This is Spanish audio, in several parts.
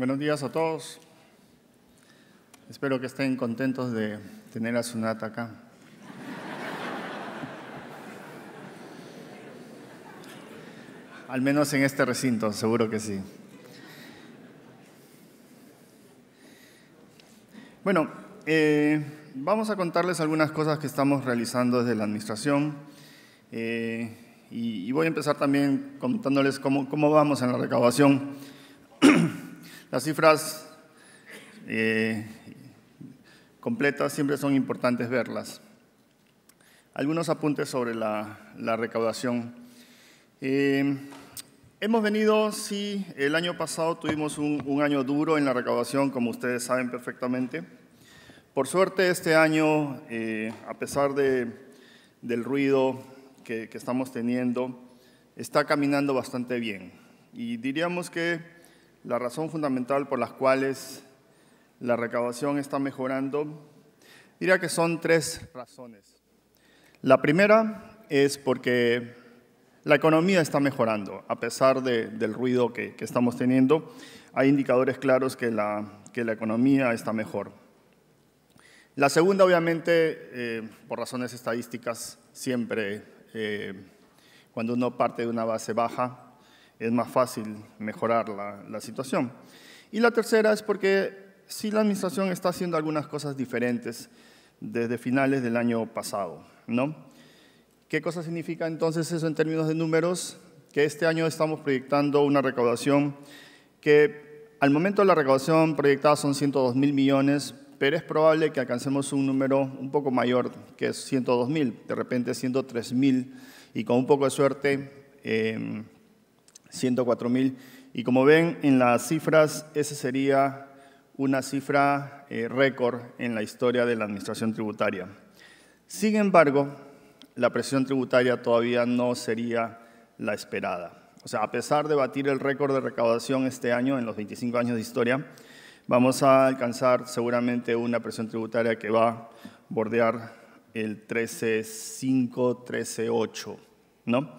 Buenos días a todos. Espero que estén contentos de tener a Sunata acá. Al menos en este recinto, seguro que sí. Bueno, eh, vamos a contarles algunas cosas que estamos realizando desde la administración. Eh, y, voy a empezar también contándoles cómo, cómo vamos en la recaudación. Las cifras eh, completas siempre son importantes verlas. Algunos apuntes sobre la, recaudación. Eh, hemos venido, sí, el año pasado tuvimos un, año duro en la recaudación, como ustedes saben perfectamente. Por suerte, este año, eh, a pesar del ruido que, estamos teniendo, está caminando bastante bien. Y diríamos que la razón fundamental por las cuales la recaudación está mejorando, diría que son tres razones. La primera es porque la economía está mejorando, a pesar del ruido que, estamos teniendo. Hay indicadores claros que la, que la economía está mejor. La segunda, obviamente, eh, por razones estadísticas, siempre eh, cuando uno parte de una base baja, es más fácil mejorar la, situación. Y la tercera es porque si la administración está haciendo algunas cosas diferentes desde finales del año pasado, ¿no? ¿Qué cosa significa entonces eso en términos de números? Que este año estamos proyectando una recaudación que al momento de la recaudación proyectada son 102 mil millones, pero es probable que alcancemos un número un poco mayor que es 102 mil, de repente 103 mil, y con un poco de suerte eh, 104 mil. Y como ven en las cifras, esa sería una cifra eh, récord en la historia de la administración tributaria. Sin embargo, la presión tributaria todavía no sería la esperada. O sea, a pesar de batir el récord de recaudación este año, en los 25 años de historia, vamos a alcanzar seguramente una presión tributaria que va a bordear el 13.5, 13.8, ¿no?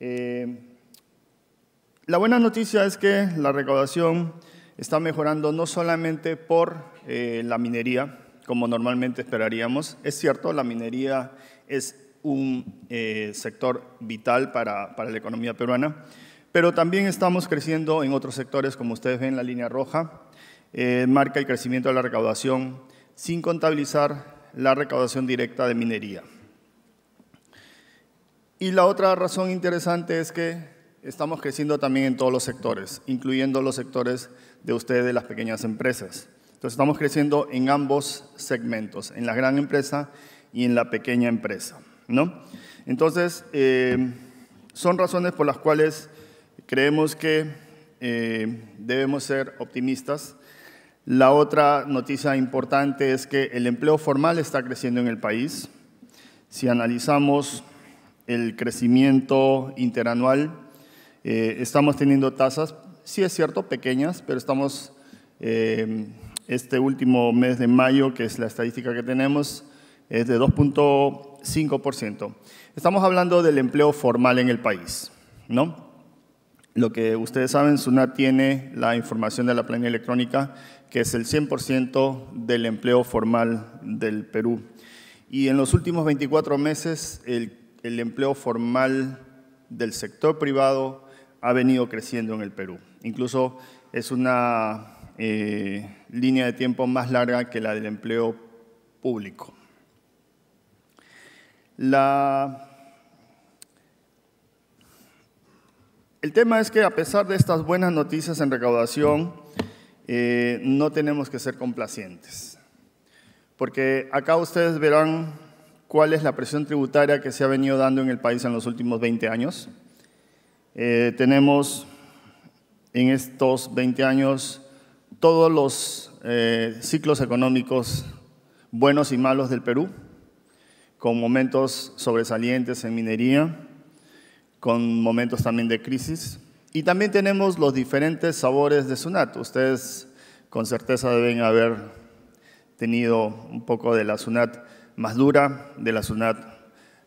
Eh, la buena noticia es que la recaudación está mejorando no solamente por eh, la minería, como normalmente esperaríamos. Es cierto, la minería es un eh, sector vital para, la economía peruana, pero también estamos creciendo en otros sectores, como ustedes ven en la línea roja, eh, marca el crecimiento de la recaudación sin contabilizar la recaudación directa de minería. Y la otra razón interesante es que Estamos creciendo también en todos los sectores, incluyendo los sectores de ustedes, las pequeñas empresas. Entonces estamos creciendo en ambos segmentos, en la gran empresa y en la pequeña empresa. ¿no? Entonces, eh, son razones por las cuales creemos que eh, debemos ser optimistas. La otra noticia importante es que el empleo formal está creciendo en el país. Si analizamos el crecimiento interanual, eh, estamos teniendo tasas, sí es cierto, pequeñas, pero estamos, eh, este último mes de mayo, que es la estadística que tenemos, es de 2.5%. Estamos hablando del empleo formal en el país, ¿no? Lo que ustedes saben, SUNAT tiene la información de la planilla electrónica, que es el 100% del empleo formal del Perú. Y en los últimos 24 meses, el, el empleo formal del sector privado ha venido creciendo en el Perú. Incluso es una eh, línea de tiempo más larga que la del empleo público. El tema es que a pesar de estas buenas noticias en recaudación, eh, no tenemos que ser complacientes. Porque acá ustedes verán cuál es la presión tributaria que se ha venido dando en el país en los últimos 20 años. Eh, tenemos en estos 20 años todos los eh, ciclos económicos buenos y malos del Perú, con momentos sobresalientes en minería, con momentos también de crisis. Y también tenemos los diferentes sabores de Sunat. Ustedes con certeza deben haber tenido un poco de la Sunat más dura, de la Sunat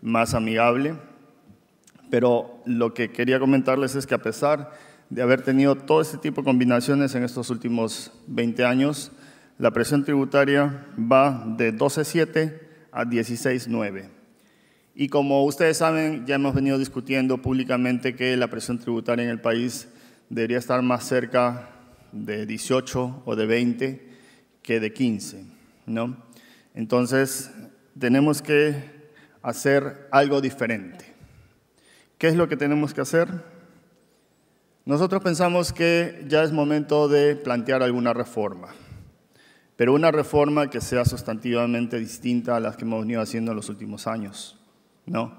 más amigable. Pero lo que quería comentarles es que a pesar de haber tenido todo este tipo de combinaciones en estos últimos 20 años, la presión tributaria va de 12.7 a 16.9. Y como ustedes saben, ya hemos venido discutiendo públicamente que la presión tributaria en el país debería estar más cerca de 18 o de 20 que de 15, ¿no? Entonces, tenemos que hacer algo diferente. ¿Qué es lo que tenemos que hacer? Nosotros pensamos que ya es momento de plantear alguna reforma, pero una reforma que sea sustantivamente distinta a las que hemos venido haciendo en los últimos años. ¿no?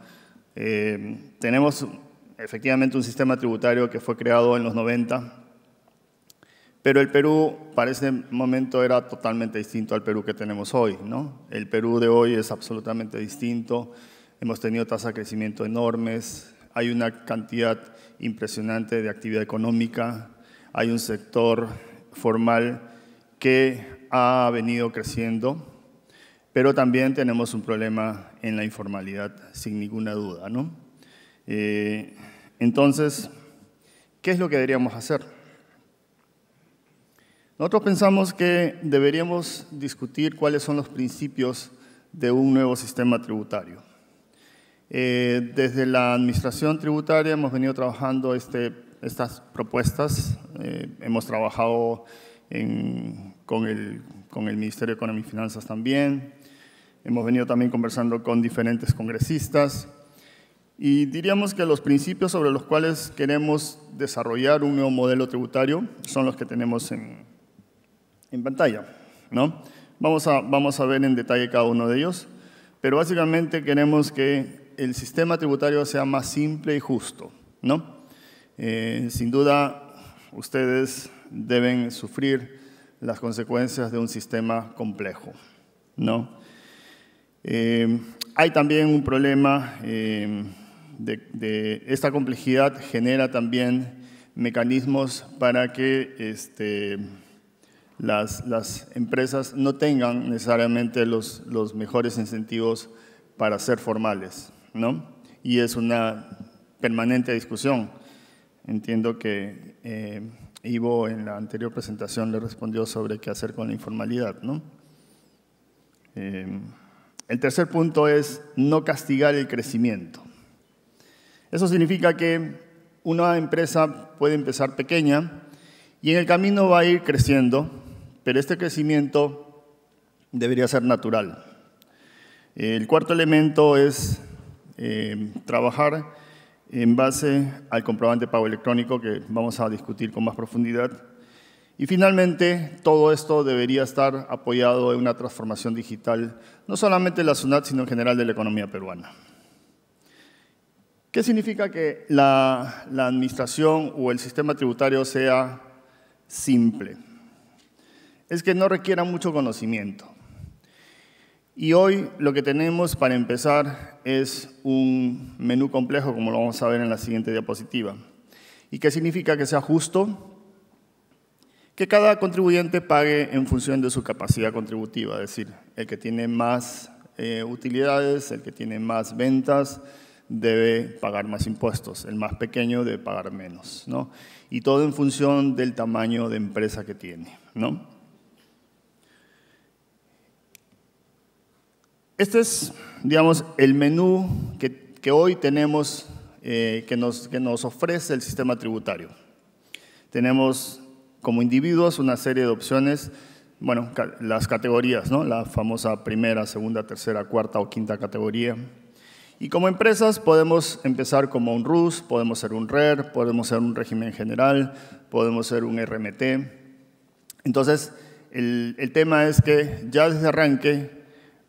Eh, tenemos efectivamente un sistema tributario que fue creado en los 90, pero el Perú para ese momento era totalmente distinto al Perú que tenemos hoy. ¿no? El Perú de hoy es absolutamente distinto. Hemos tenido tasas de crecimiento enormes, hay una cantidad impresionante de actividad económica, hay un sector formal que ha venido creciendo, pero también tenemos un problema en la informalidad, sin ninguna duda. Eh, entonces, ¿qué es lo que deberíamos hacer? Nosotros pensamos que deberíamos discutir cuáles son los principios de un nuevo sistema tributario. Eh, desde la Administración Tributaria hemos venido trabajando este, estas propuestas. Eh, hemos trabajado con, el, Ministerio de Economía y Finanzas también. Hemos venido también conversando con diferentes congresistas. Y diríamos que los principios sobre los cuales queremos desarrollar un nuevo modelo tributario son los que tenemos en, en pantalla. ¿no? Vamos, a, vamos a ver en detalle cada uno de ellos. Pero básicamente queremos que el sistema tributario sea más simple y justo, ¿no? Eh, sin duda, ustedes deben sufrir las consecuencias de un sistema complejo, ¿no? Eh, hay también un problema eh, de, esta complejidad genera también mecanismos para que este, las, empresas no tengan necesariamente los mejores incentivos para ser formales. ¿no? Y es una permanente discusión. Entiendo que eh, Ivo en la anterior presentación le respondió sobre qué hacer con la informalidad, eh, el tercer punto es no castigar el crecimiento. Eso significa que una empresa puede empezar pequeña y en el camino va a ir creciendo, pero este crecimiento debería ser natural. El cuarto elemento es eh, trabajar en base al comprobante pago electrónico que vamos a discutir con más profundidad. Y finalmente, todo esto debería estar apoyado en una transformación digital, no solamente de la SUNAT, sino en general de la economía peruana. ¿Qué significa que la administración o el sistema tributario sea simple? Es que no requiera mucho conocimiento. Y hoy lo que tenemos para empezar es un menú complejo, como lo vamos a ver en la siguiente diapositiva. ¿Y qué significa que sea justo? Que cada contribuyente pague en función de su capacidad contributiva, es decir, el que tiene más eh, utilidades, el que tiene más ventas, debe pagar más impuestos, el más pequeño debe pagar menos, Y todo en función del tamaño de empresa que tiene, ¿no? Este es, digamos, el menú que, hoy tenemos, eh, que, nos, que nos ofrece el sistema tributario. Tenemos como individuos una serie de opciones, bueno, las categorías, ¿no? La famosa primera, segunda, tercera, cuarta o quinta categoría. Y como empresas podemos empezar como un RUS, podemos ser un RER, e podemos ser un régimen general, podemos ser un RMT. Entonces, el, el tema es que ya desde arranque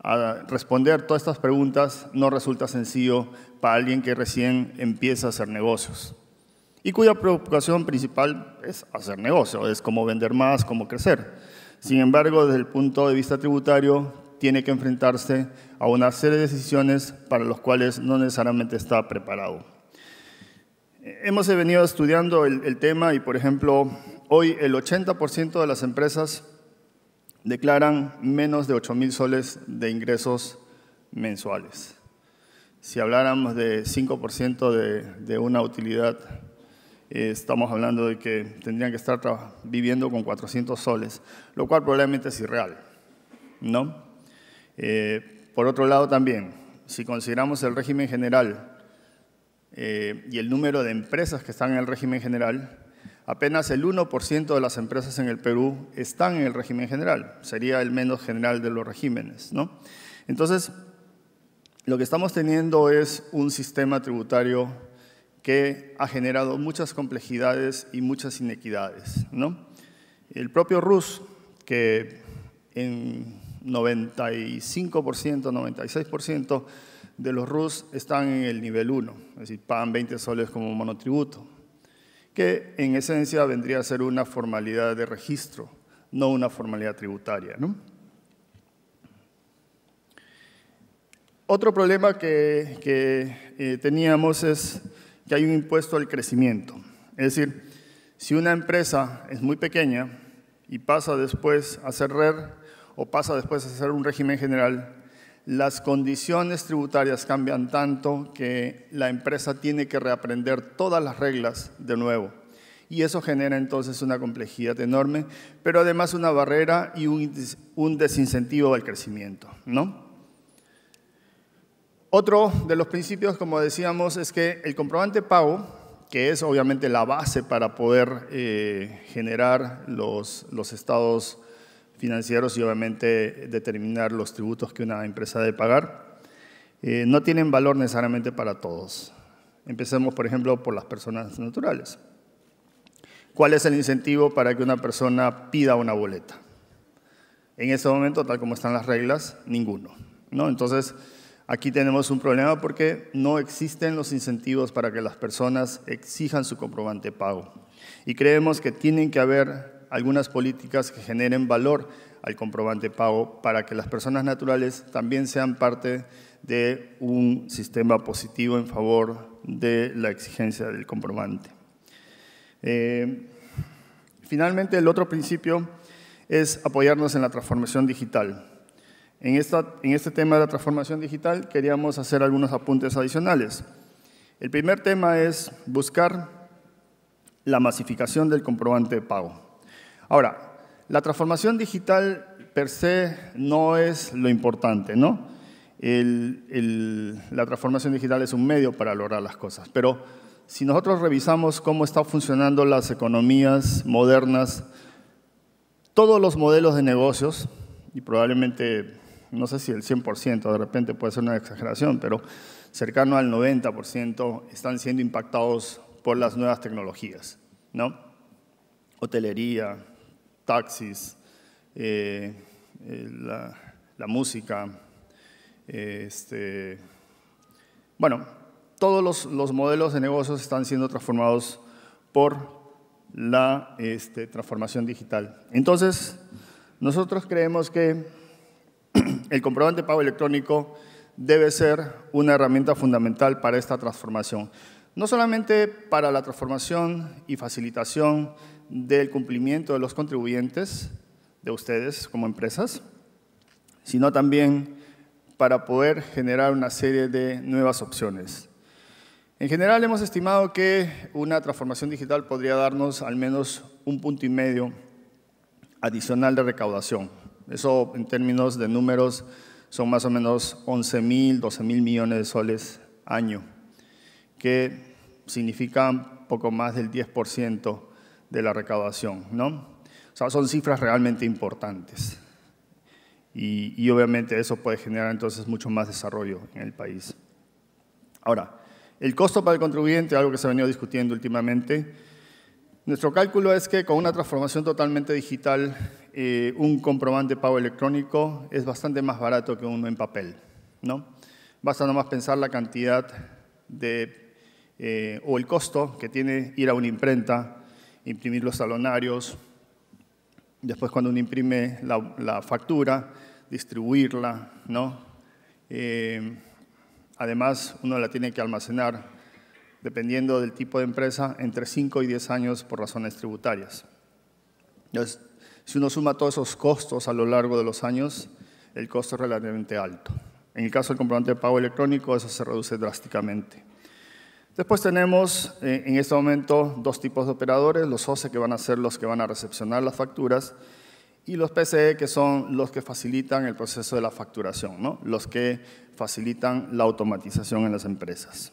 a responder todas estas preguntas no resulta sencillo para alguien que recién empieza a hacer negocios y cuya preocupación principal es hacer negocio, es cómo vender más, cómo crecer. Sin embargo, desde el punto de vista tributario, tiene que enfrentarse a una serie de decisiones para las cuales no necesariamente está preparado. Hemos venido estudiando el tema y, por ejemplo, hoy el 80% de las empresas declaran menos de 8.000 mil soles de ingresos mensuales. Si habláramos de 5% de, de, una utilidad, eh, estamos hablando de que tendrían que estar viviendo con 400 soles, lo cual probablemente es irreal, ¿no? Eh, por otro lado también, si consideramos el régimen general eh, y el número de empresas que están en el régimen general, apenas el 1% de las empresas en el Perú están en el régimen general, sería el menos general de los regímenes. ¿no? Entonces, lo que estamos teniendo es un sistema tributario que ha generado muchas complejidades y muchas inequidades. El propio RUS, que en 95%, 96% de los RUS están en el nivel 1, es decir, pagan 20 soles como monotributo que en esencia vendría a ser una formalidad de registro, no una formalidad tributaria. Otro problema que, eh, teníamos es que hay un impuesto al crecimiento. Es decir, si una empresa es muy pequeña y pasa después a ser RER o pasa después a ser un régimen general, las condiciones tributarias cambian tanto que la empresa tiene que reaprender todas las reglas de nuevo. Y eso genera entonces una complejidad enorme, pero además una barrera y un, desincentivo al crecimiento. ¿no? Otro de los principios, como decíamos, es que el comprobante pago que es obviamente la base para poder eh, generar los, los estados financieros y obviamente determinar los tributos que una empresa debe pagar, eh, no tienen valor necesariamente para todos. Empecemos, por ejemplo, por las personas naturales. ¿Cuál es el incentivo para que una persona pida una boleta? En este momento, tal como están las reglas, ninguno. ¿no? Entonces, aquí tenemos un problema porque no existen los incentivos para que las personas exijan su comprobante de pago. Y creemos que tienen que haber algunas políticas que generen valor al comprobante pago para que las personas naturales también sean parte de un sistema positivo en favor de la exigencia del comprobante. Eh, finalmente, el otro principio es apoyarnos en la transformación digital. En, esta, en este tema de la transformación digital queríamos hacer algunos apuntes adicionales. El primer tema es buscar la masificación del comprobante de pago. Ahora, la transformación digital per se no es lo importante, ¿no? la transformación digital es un medio para lograr las cosas, pero si nosotros revisamos cómo están funcionando las economías modernas, todos los modelos de negocios, y probablemente, no sé si el 100%, de repente puede ser una exageración, pero cercano al 90% están siendo impactados por las nuevas tecnologías, ¿no? Hotelería, taxis, eh, eh, la, música, este, bueno, todos los, modelos de negocios están siendo transformados por la este, transformación digital. Entonces, nosotros creemos que el comprobante de pago electrónico debe ser una herramienta fundamental para esta transformación. No solamente para la transformación y facilitación del cumplimiento de los contribuyentes de ustedes como empresas, sino también para poder generar una serie de nuevas opciones. En general hemos estimado que una transformación digital podría darnos al menos un punto y medio adicional de recaudación. Eso en términos de números son más o menos 11 mil, 12 mil millones de soles año, que significan poco más del 10% de la recaudación, ¿no? O sea, son cifras realmente importantes. Y, obviamente eso puede generar entonces mucho más desarrollo en el país. Ahora, el costo para el contribuyente, algo que se ha venido discutiendo últimamente, nuestro cálculo es que con una transformación totalmente digital, eh, un comprobante pago electrónico es bastante más barato que uno en papel. ¿no? Basta nomás pensar la cantidad de, eh, o el costo que tiene ir a una imprenta imprimir los salonarios después cuando uno imprime la, factura, distribuirla, ¿no? Eh, además, uno la tiene que almacenar, dependiendo del tipo de empresa, entre 5 y 10 años por razones tributarias. si uno suma todos esos costos a lo largo de los años, el costo es relativamente alto. En el caso del comprobante de pago electrónico, eso se reduce drásticamente. Después tenemos eh, en este momento dos tipos de operadores, los OCE que van a ser los que van a recepcionar las facturas y los PCE que son los que facilitan el proceso de la facturación, los que facilitan la automatización en las empresas.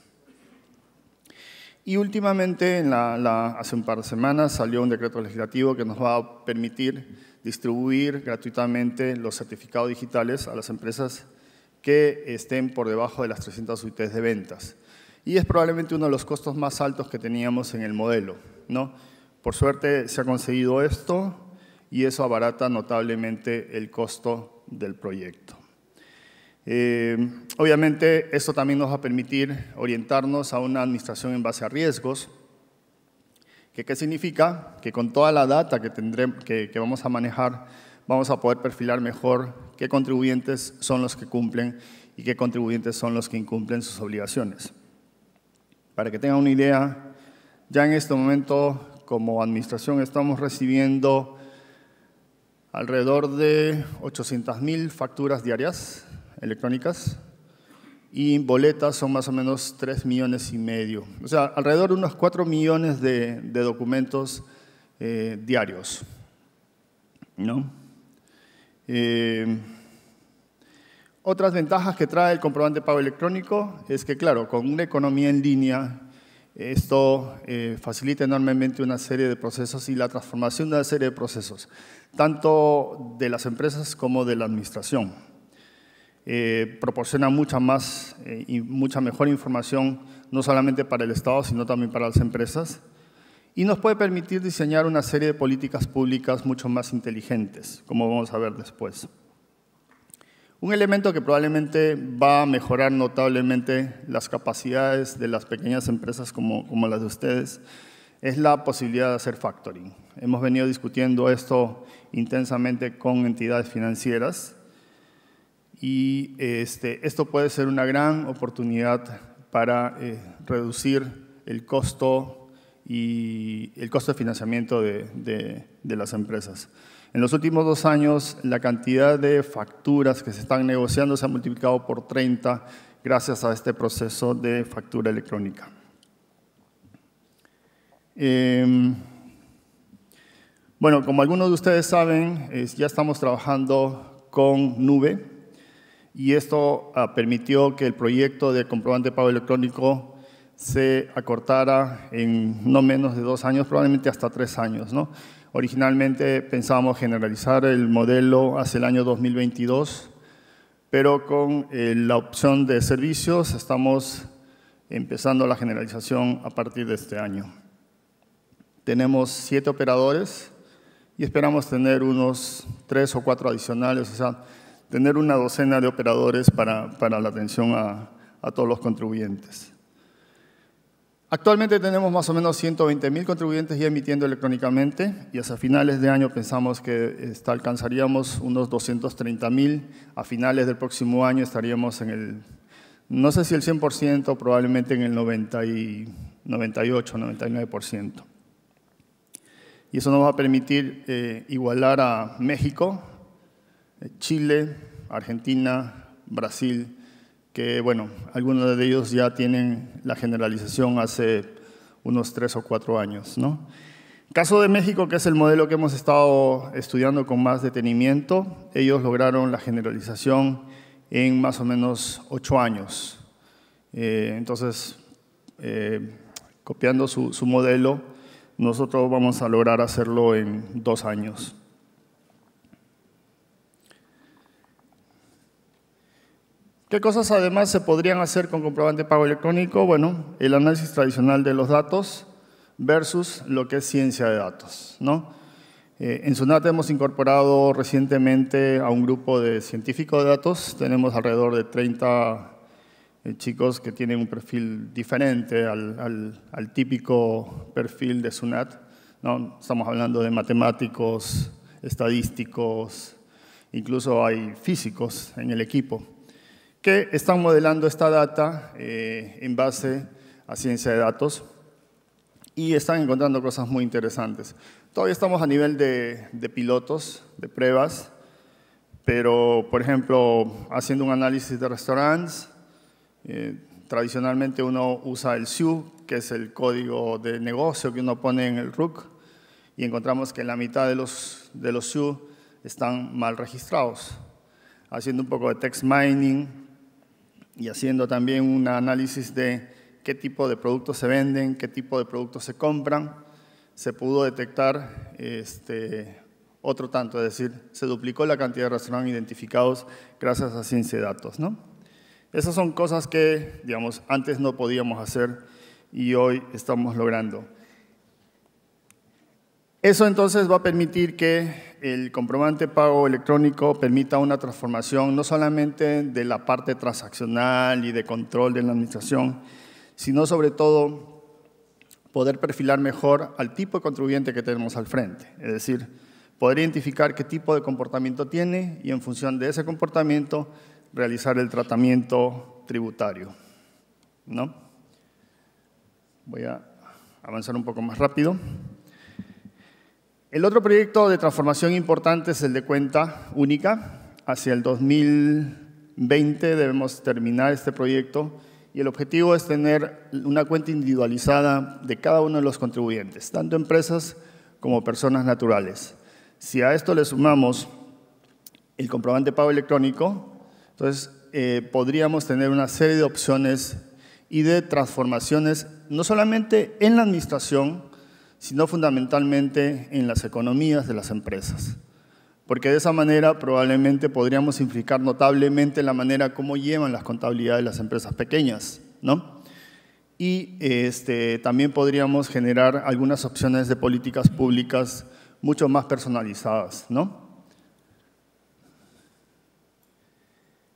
Y últimamente, en hace un par de semanas, salió un decreto legislativo que nos va a permitir distribuir gratuitamente los certificados digitales a las empresas que estén por debajo de las 300 UIT de ventas y es probablemente uno de los costos más altos que teníamos en el modelo. ¿no? Por suerte se ha conseguido esto y eso abarata notablemente el costo del proyecto. Eh, obviamente, esto también nos va a permitir orientarnos a una administración en base a riesgos, que qué significa que con toda la data que, tendremos, que vamos a manejar, vamos a poder perfilar mejor qué contribuyentes son los que cumplen y qué contribuyentes son los que incumplen sus obligaciones. Para que tengan una idea, ya en este momento como administración estamos recibiendo alrededor de 800.000 facturas diarias electrónicas y boletas son más o menos 3 millones y medio. O sea, alrededor de unos 4 millones de, documentos eh, diarios. ¿No? Eh, otras ventajas que trae el comprobante de pago electrónico es que, claro, con una economía en línea, esto eh, facilita enormemente una serie de procesos y la transformación de una serie de procesos, tanto de las empresas como de la administración. Eh, proporciona mucha más eh, y mucha mejor información, no solamente para el Estado, sino también para las empresas. Y nos puede permitir diseñar una serie de políticas públicas mucho más inteligentes, como vamos a ver después. Un elemento que probablemente va a mejorar notablemente las capacidades de las pequeñas empresas como, las de ustedes es la posibilidad de hacer factoring. Hemos venido discutiendo esto intensamente con entidades financieras y este, esto puede ser una gran oportunidad para eh, reducir el costo y el costo de financiamiento de las empresas. En los últimos dos años, la cantidad de facturas que se están negociando se ha multiplicado por 30 gracias a este proceso de factura electrónica. Em, bueno, como algunos de ustedes saben, ya estamos trabajando con nube y esto ah, permitió que el proyecto de comprobante de pago electrónico se acortara en no menos de dos años, probablemente hasta tres años. ¿no? Originalmente pensábamos generalizar el modelo hacia el año 2022, pero con eh, la opción de servicios estamos empezando la generalización a partir de este año. Tenemos siete operadores y esperamos tener unos tres o cuatro adicionales, o sea, tener una docena de operadores para, la atención a, a todos los contribuyentes. Actualmente tenemos más o menos 120.000 contribuyentes ya emitiendo electrónicamente y hasta finales de año pensamos que este, alcanzaríamos unos 230.000. A finales del próximo año estaríamos en el, no sé si el 100%, probablemente en el 90 98, 99%. Y eso nos va a permitir eh, igualar a México, eh, Chile, Argentina, Brasil, que bueno, algunos de ellos ya tienen la generalización hace unos tres o cuatro años. ¿no? Caso de México, que es el modelo que hemos estado estudiando con más detenimiento, ellos lograron la generalización en más o menos ocho años. Eh, entonces, eh, copiando su, su modelo, nosotros vamos a lograr hacerlo en dos años. ¿Qué cosas además se podrían hacer con comprobante de pago electrónico? Bueno, el análisis tradicional de los datos versus lo que es ciencia de datos. Eh, en SUNAT hemos incorporado recientemente a un grupo de científicos de datos. Tenemos alrededor de 30 eh, chicos que tienen un perfil diferente al, típico perfil de SUNAT. Estamos hablando de matemáticos, estadísticos, incluso hay físicos en el equipo están modelando esta data eh, en base a ciencia de datos y están encontrando cosas muy interesantes. Todavía estamos a nivel de, pilotos, de pruebas, pero por ejemplo, haciendo un análisis de restaurantes, eh, tradicionalmente uno usa el SIU, que es el código de negocio que uno pone en el RUC, y encontramos que la mitad de los, de los SIU están mal registrados. Haciendo un poco de text mining, y haciendo también un análisis de qué tipo de productos se venden, qué tipo de productos se compran, se pudo detectar este, otro tanto, es decir, se duplicó la cantidad de restaurantes identificados gracias a ciencia de datos. ¿no? Esas son cosas que, digamos, antes no podíamos hacer y hoy estamos logrando. Eso entonces va a permitir que el comprobante pago electrónico permita una transformación no solamente de la parte transaccional y de control de la administración, sino sobre todo poder perfilar mejor al tipo de contribuyente que tenemos al frente. Es decir, poder identificar qué tipo de comportamiento tiene y en función de ese comportamiento realizar el tratamiento tributario. ¿No? Voy a avanzar un poco más rápido. El otro proyecto de transformación importante es el de cuenta única. Hacia el 2020 debemos terminar este proyecto y el objetivo es tener una cuenta individualizada de cada uno de los contribuyentes, tanto empresas como personas naturales. Si a esto le sumamos el comprobante de pago electrónico, entonces eh, podríamos tener una serie de opciones y de transformaciones, no solamente en la administración, sino fundamentalmente en las economías de las empresas. Porque de esa manera probablemente podríamos implicar notablemente la manera como llevan las contabilidades de las empresas pequeñas, ¿no? Y este, también podríamos generar algunas opciones de políticas públicas mucho más personalizadas, ¿no?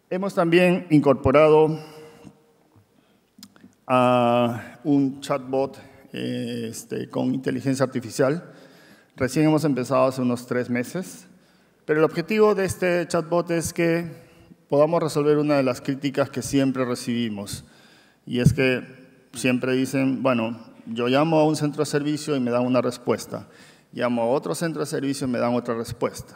Hemos también incorporado a un chatbot este, con inteligencia artificial. Recién hemos empezado hace unos tres meses, pero el objetivo de este chatbot es que podamos resolver una de las críticas que siempre recibimos, y es que siempre dicen, bueno, yo llamo a un centro de servicio y me dan una respuesta, llamo a otro centro de servicio y me dan otra respuesta,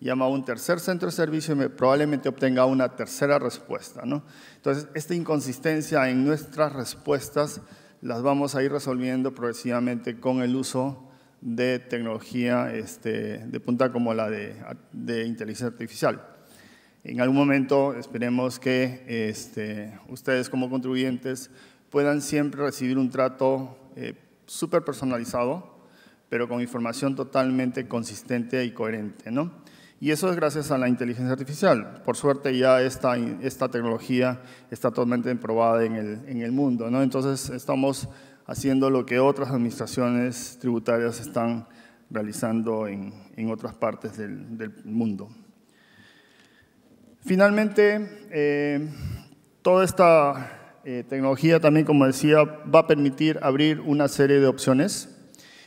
llamo a un tercer centro de servicio y me, probablemente obtenga una tercera respuesta. ¿no? Entonces, esta inconsistencia en nuestras respuestas las vamos a ir resolviendo progresivamente con el uso de tecnología este, de punta como la de, inteligencia artificial. En algún momento esperemos que este, ustedes como contribuyentes puedan siempre recibir un trato eh, súper personalizado, pero con información totalmente consistente y coherente. ¿no? Y eso es gracias a la inteligencia artificial. Por suerte ya esta, esta tecnología está totalmente probada en el, en el mundo. ¿no? Entonces estamos haciendo lo que otras administraciones tributarias están realizando en, en otras partes del, del mundo. Finalmente, eh, toda esta eh, tecnología también, como decía, va a permitir abrir una serie de opciones.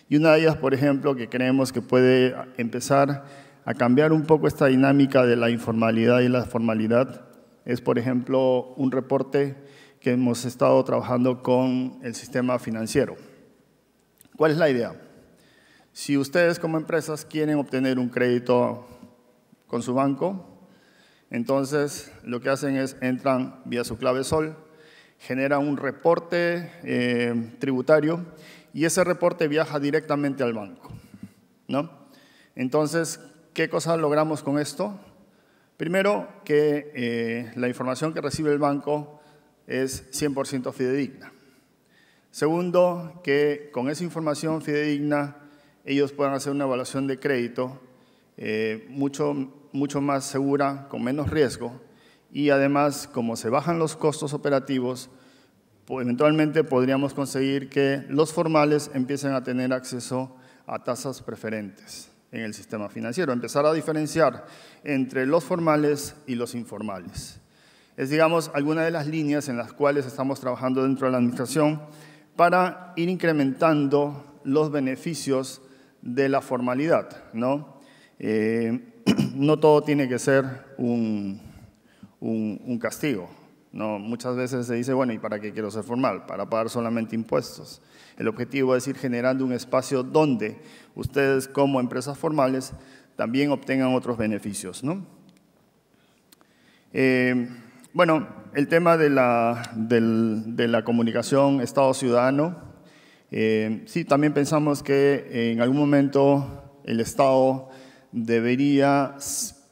Y una de ellas, por ejemplo, que creemos que puede empezar a cambiar un poco esta dinámica de la informalidad y la formalidad es, por ejemplo, un reporte que hemos estado trabajando con el sistema financiero. ¿Cuál es la idea? Si ustedes como empresas quieren obtener un crédito con su banco, entonces lo que hacen es entran vía su clave sol, generan un reporte eh, tributario y ese reporte viaja directamente al banco. ¿no? Entonces, ¿Qué cosas logramos con esto? Primero, que eh, la información que recibe el banco es 100% fidedigna. Segundo, que con esa información fidedigna ellos puedan hacer una evaluación de crédito eh, mucho, mucho más segura, con menos riesgo. Y además, como se bajan los costos operativos, eventualmente podríamos conseguir que los formales empiecen a tener acceso a tasas preferentes en el sistema financiero, empezar a diferenciar entre los formales y los informales. Es, digamos, alguna de las líneas en las cuales estamos trabajando dentro de la administración para ir incrementando los beneficios de la formalidad. No, eh, todo tiene que ser un, castigo. ¿no? Muchas veces se dice, bueno, ¿y para qué quiero ser formal? Para pagar solamente impuestos. El objetivo es ir generando un espacio donde ustedes como empresas formales también obtengan otros beneficios. ¿no? Eh, bueno, el tema de la, comunicación Estado-Ciudadano. Eh, sí, también pensamos que en algún momento el Estado debería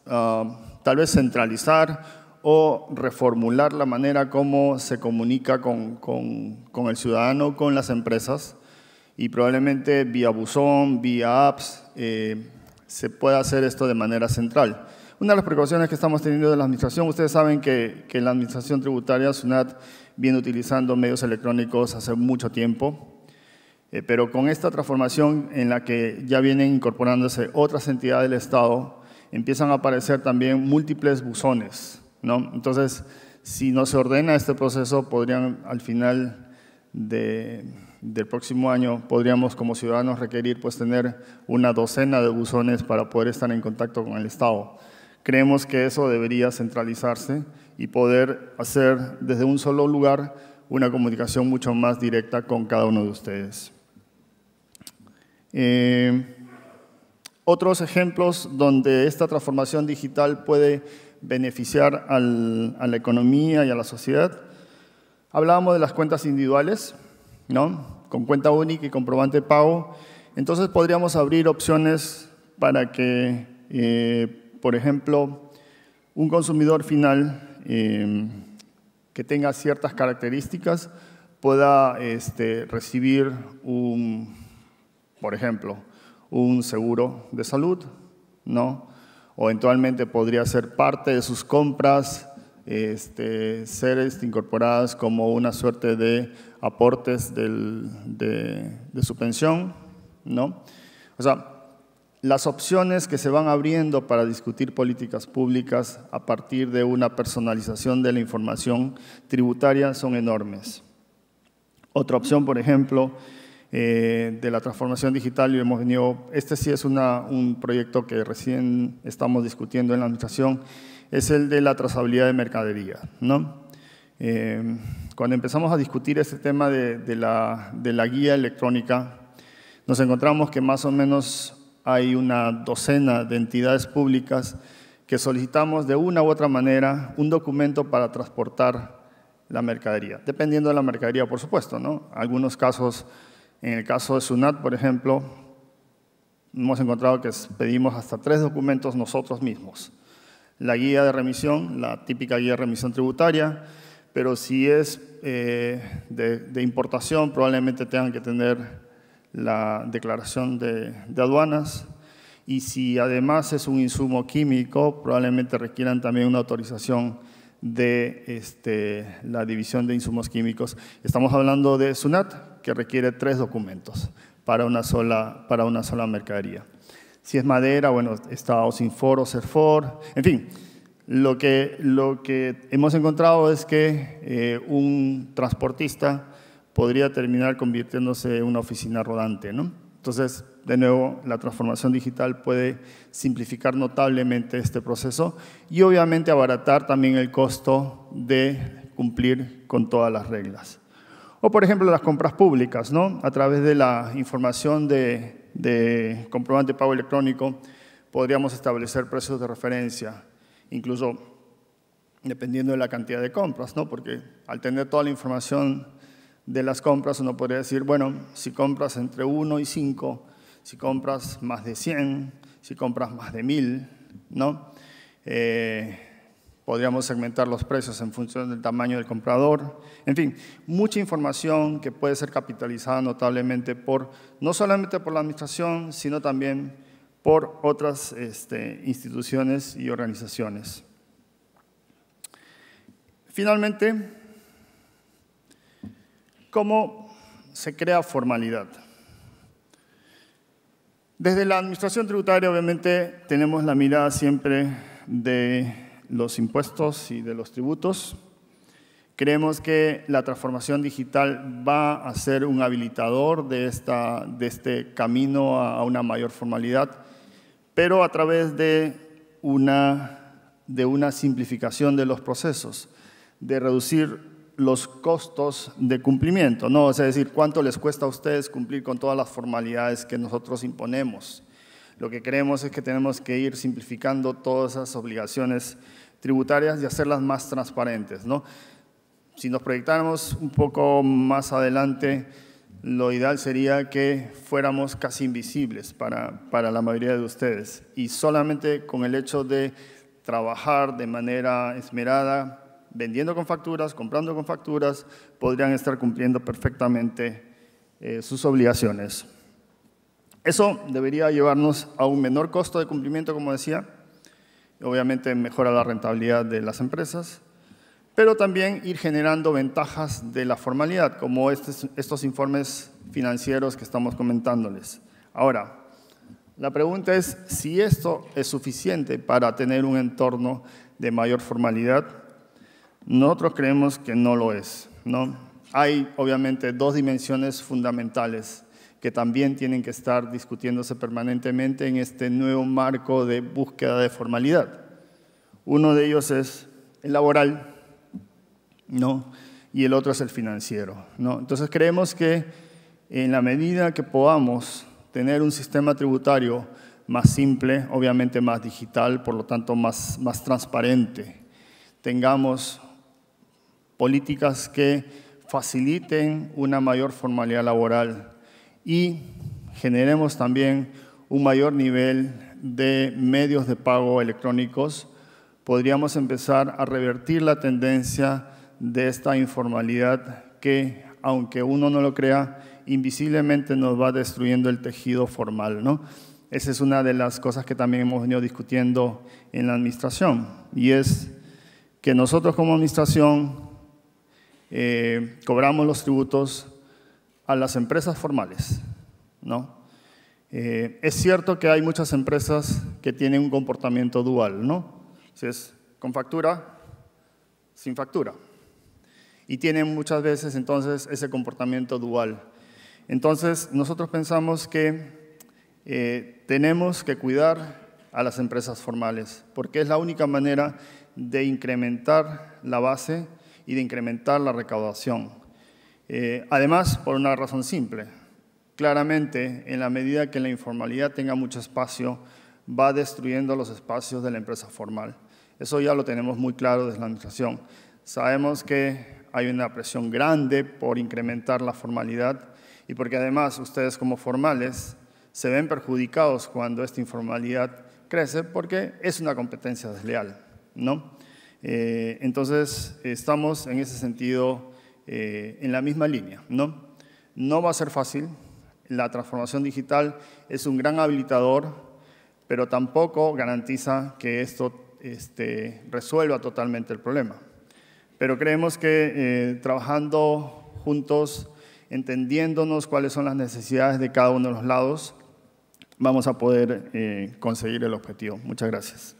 ah, tal vez centralizar o reformular la manera como se comunica con, con, el ciudadano, con las empresas, y probablemente vía buzón, vía apps, eh, se pueda hacer esto de manera central. Una de las precauciones que estamos teniendo de la administración, ustedes saben que, la administración tributaria, SUNAT, viene utilizando medios electrónicos hace mucho tiempo, eh, pero con esta transformación en la que ya vienen incorporándose otras entidades del Estado, empiezan a aparecer también múltiples buzones entonces, si no se ordena este proceso, podrían al final del próximo año, podríamos como ciudadanos requerir pues, tener una docena de buzones para poder estar en contacto con el Estado. Creemos que eso debería centralizarse y poder hacer desde un solo lugar una comunicación mucho más directa con cada uno de ustedes. Eh, otros ejemplos donde esta transformación digital puede beneficiar a la economía y a la sociedad. Hablábamos de las cuentas individuales, ¿no? con cuenta única y comprobante de pago. Entonces podríamos abrir opciones para que, eh, por ejemplo, un consumidor final eh, que tenga ciertas características pueda este, recibir un, por ejemplo, un seguro de salud, ¿no? o eventualmente podría ser parte de sus compras, este, ser este, incorporadas como una suerte de aportes de, su pensión, ¿no? O sea, las opciones que se van abriendo para discutir políticas públicas a partir de una personalización de la información tributaria son enormes. Otra opción, por ejemplo, eh, de la transformación digital y hemos venido, este sí es un proyecto que recién estamos discutiendo en la administración, es el de la trazabilidad de mercadería. Eh, cuando empezamos a discutir este tema de, la, guía electrónica, nos encontramos que más o menos hay una docena de entidades públicas que solicitamos de una u otra manera un documento para transportar la mercadería, dependiendo de la mercadería, por supuesto. Algunos casos en el caso de SUNAT, por ejemplo, hemos encontrado que pedimos hasta tres documentos nosotros mismos. La guía de remisión, la típica guía de remisión tributaria, pero si es eh, de, importación, probablemente tengan que tener la declaración de, aduanas. Y si además es un insumo químico, probablemente requieran también una autorización de este, la división de insumos químicos. Estamos hablando de SUNAT, que requiere tres documentos para una sola, para una sola mercadería. Si es madera, bueno, o sin foro, ser for, en fin. Lo que, lo que hemos encontrado es que eh, un transportista podría terminar convirtiéndose en una oficina rodante. ¿no? Entonces, de nuevo, la transformación digital puede simplificar notablemente este proceso y obviamente abaratar también el costo de cumplir con todas las reglas. O por ejemplo las compras públicas, ¿no? a través de la información de, comprobante de pago electrónico podríamos establecer precios de referencia, incluso dependiendo de la cantidad de compras, ¿no? porque al tener toda la información de las compras uno podría decir, bueno, si compras entre 1 y 5, si compras más de 100, si compras más de 1000, ¿no? Eh, podríamos segmentar los precios en función del tamaño del comprador, en fin, mucha información que puede ser capitalizada notablemente por, no solamente por la administración, sino también por otras este, instituciones y organizaciones. Finalmente, ¿cómo se crea formalidad? Desde la Administración Tributaria, obviamente, tenemos la mirada siempre de los impuestos y de los tributos. Creemos que la transformación digital va a ser un habilitador de, esta, de este camino a una mayor formalidad, pero a través de una, de una simplificación de los procesos, de reducir los costos de cumplimiento, ¿no? Es decir, cuánto les cuesta a ustedes cumplir con todas las formalidades que nosotros imponemos. Lo que creemos es que tenemos que ir simplificando todas esas obligaciones tributarias y hacerlas más transparentes. ¿no? Si nos proyectáramos un poco más adelante, lo ideal sería que fuéramos casi invisibles para, la mayoría de ustedes. Y solamente con el hecho de trabajar de manera esmerada, vendiendo con facturas, comprando con facturas, podrían estar cumpliendo perfectamente eh, sus obligaciones. Eso debería llevarnos a un menor costo de cumplimiento, como decía, obviamente mejora la rentabilidad de las empresas, pero también ir generando ventajas de la formalidad, como este estos, informes financieros que estamos comentándoles. Ahora, la pregunta es si esto es suficiente para tener un entorno de mayor formalidad. Nosotros creemos que no lo es. ¿no? Hay obviamente dos dimensiones fundamentales que también tienen que estar discutiéndose permanentemente en este nuevo marco de búsqueda de formalidad. Uno de ellos es el laboral, ¿no? Y el otro es el financiero, ¿no? Entonces creemos que en la medida que podamos tener un sistema tributario más simple, obviamente más digital, por lo tanto más, más transparente, tengamos políticas que faciliten una mayor formalidad laboral, y generemos también un mayor nivel de medios de pago electrónicos, podríamos empezar a revertir la tendencia de esta informalidad que, aunque uno no lo crea, invisiblemente nos va destruyendo el tejido formal. ¿no? Esa es una de las cosas que también hemos venido discutiendo en la administración, y es que nosotros como administración eh, cobramos los tributos, a las empresas formales. ¿no? Eh, es cierto que hay muchas empresas que tienen un comportamiento dual, ¿no? es con factura, sin factura. Y tienen muchas veces entonces ese comportamiento dual. Entonces nosotros pensamos que eh, tenemos que cuidar a las empresas formales, porque es la única manera de incrementar la base y de incrementar la recaudación. Eh, además, por una razón simple. Claramente, en la medida que la informalidad tenga mucho espacio, va destruyendo los espacios de la empresa formal. Eso ya lo tenemos muy claro desde la administración. Sabemos que hay una presión grande por incrementar la formalidad y porque además ustedes como formales se ven perjudicados cuando esta informalidad crece porque es una competencia desleal, ¿no? Eh, entonces, estamos en ese sentido eh, en la misma línea. ¿no? no va a ser fácil, la transformación digital es un gran habilitador, pero tampoco garantiza que esto este, resuelva totalmente el problema. Pero creemos que eh, trabajando juntos, entendiéndonos cuáles son las necesidades de cada uno de los lados, vamos a poder eh, conseguir el objetivo. Muchas gracias.